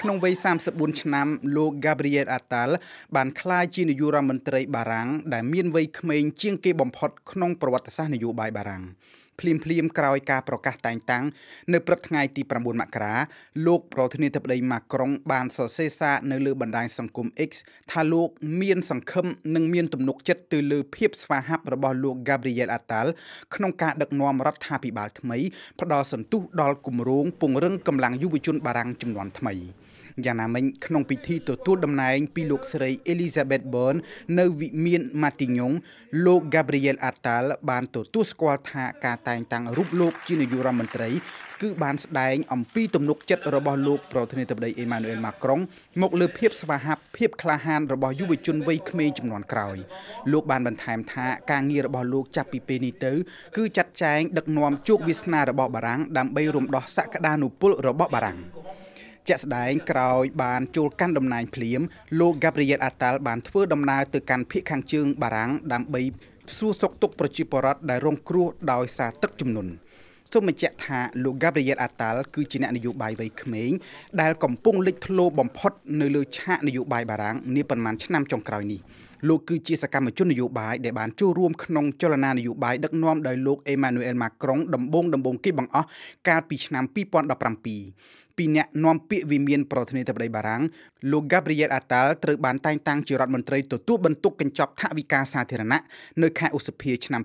ក្នុងវ័យ34ឆ្នាំ លោក Gabriel Attal បានក្លាយជានាយករដ្ឋមន្ត្រី បារាំងដែលមានវ័យក្មេងជាងគេបំផុតក្នុងប្រវត្តិសាស្ត្រនយោបាយបារាំងភ្លាមភ្លាមក្រោយការប្រកាសតែងតាំងនៅព្រឹកថ្ងៃទី9មករាលោកប្រធានាធិបតីម៉ាក្រុង បានសរសេរសារនៅលើបណ្ដាញសង្គម X ថាលោកមានសង្ឃឹមនិងមានទំនុកចិត្តទៅលើភាពស្វាហាប់របស់លោក Gabriel Attal ក្នុងការ ដឹកនាំរដ្ឋាភិបាលថ្មីផ្ដល់សន្ទុះដល់គម្រោងពង្រឹងកម្លាំងយុវជនបារាំងចំនួនថ្មី។យ៉ាងណាមិញក្នុងពិធីទទួលតំណែងពីលោកស្រី Elizabeth Born នៅវិមាន Matignon លោក Gabriel Attal បានទទួលស្គាល់ថាការតែងតាំងរូបលោកជានាយករដ្ឋមន្ត្រីគឺបានស្ដែងអំពីទំនុកចិត្តរបស់លោកប្រធានាធិបតីអេម៉ានូអែលម៉ាក្រុងមកលើភាពស្វាហាប់ភាពក្លាហានរបស់យុវជនវ័យក្មេងចំនួនក្រោយ លោកបានបន្ថែមថាការងាររបស់លោកចាប់ពីពេលនេះទៅគឺចាត់ចែងដឹកនាំជោគវាសនារបស់បារាំងដើម្បីរំដោះសក្តានុពលរបស់បារាំង។ជាក់ស្ដែងក្រោយបានចូលកាន់តំណែងភ្លាមលោក Gabriel Attal បានធ្វើដំណើរទៅកាន់ភៀកខាងជើងបារាំងដើម្បីសួរសុខទុក្ខប្រជាពលរដ្ឋដែលរងគ្រោះដោយសារទឹកជំនន់សូមបញ្ជាក់ថាលោក Gabriel Attal គឺជាអ្នកនយោបាយវ័យក្មេងដែលកំពុងលេចធ្លោបំផុតនៅលើឆាកនយោបាយបារាំងនាប៉ុន្មានឆ្នាំចុងក្រោយនេះលោកគឺជាសកម្មជននយោបាយដែលបានចូលរួមក្នុងចលនានយោបាយដឹកនាំដោយលោក Emmanuel Macron ដំបូងដំបូងគេបង្អស់កាលពីឆ្នាំ2017ពីអ្នកនាំពាក្យវិមានប្រធានាធិបតីបារាំងលោក Gabriel Attal ត្រូវបានតែងតាំងជារដ្ឋមន្ត្រីទទួលបន្ទុកកញ្ចប់ថវិកាសាធារណៈនៅខែឧសភាឆ្នាំ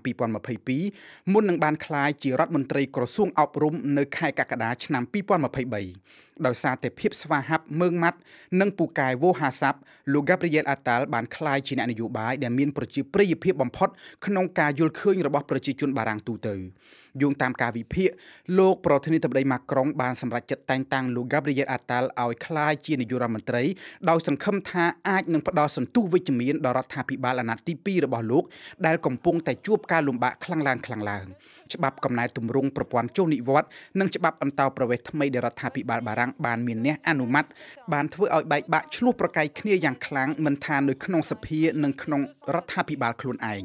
2022មុននឹងបានក្លាយជារដ្ឋមន្ត្រីក្រសួងអប់រំនៅខែកក្កដាឆ្នាំ2023ដោយសារតែភាពស្វាហាប់មើងម៉ាត់និងពូកែវោហាស័ព្ទលោក Gabriel Attal បានក្លាយជាអ្នកនយោបាយដែលមានប្រជាប្រិយភាពបំផុតក្នុងការយល់ឃើញរបស់ប្រជាជនបារាំងទូទៅ។យោងតាមការវិភាគលោកប្រធានាធិបតីម៉ាក្រុងបានសម្រេចចិត្តតែងតាំងលោក Gabriel Attal ឲ្យក្លាយជានាយករដ្ឋមន្ត្រីដោយសង្ឃឹមថាអាចនឹងផ្ដល់សន្ទុះវិជ្ជមានដល់រដ្ឋាភិបាលអាណត្តិទី2របស់លោកដែលកំពុងតែជួបការលំបាកខ្លាំងឡើងខ្លាំងឡើងច្បាប់កំណែទម្រង់ប្រព័ន្ធចុះនិវត្តន៍និងច្បាប់អន្តោប្រវេសន៍ថ្មីដែលរដ្ឋាភិបាលបារាំងបានមានអ្នកអនុម័តបានធ្វើឲ្យបែកបាក់ឈ្លោះប្រកែកគ្នាយ៉ាងខ្លាំងមិនថានៅក្នុងសភានិងក្នុងរដ្ឋាភិបាលខ្លួនឯង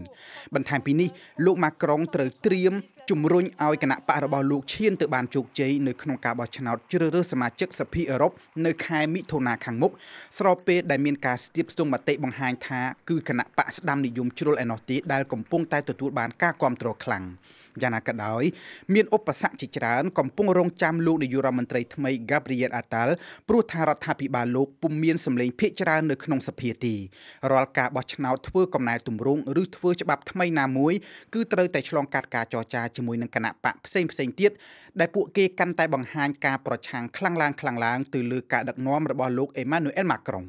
បន្ថែមពីនេះលោកម៉ាក្រុងត្រូវត្រៀមជំរុញឲ្យគណៈបករបស់លោកឈានទៅបានជោគជ័យនៅក្នុងការបោះឆ្នោតជ្រើសរើសសមាជិកសភាអឺរ៉ុបនៅខែមិថុនាខាងមុខស្របពេលដែលមានការស្ទាបស្ទង់មតិបង្ហាញថាគឺគណៈបកស្ដាំនិយមជ្រុលឯណោះទីដែលកំពុងតែទទួលបានការគ្រប់គ្រងខ្លាំងយ៉ាងណាក៏ដោយមានឧបសគ្គជាច្រើនកំពុងរងចាំលោកនាយករដ្ឋមន្ត្រីថ្មី Gabriel Attal ព្រោះថារដ្ឋាភិបាលលោកពុំមានសម្លេងភាគច្រើននៅក្នុងសភាទីរាល់ការបោះឆ្នោតធ្វើកំណែទម្រង់ឬធ្វើច្បាប់ថ្មីណាមួយគឺត្រូវតែឆ្លងកាត់ការចរចាជាមួយនឹងគណៈបកផ្សេងផ្សេងទៀតដែលពួកគេកាន់តែបង្ហាញការប្រឆាំងខ្លាំងឡើងខ្លាំងឡើងទៅលើការដឹកនាំរបស់លោក Emmanuel Macron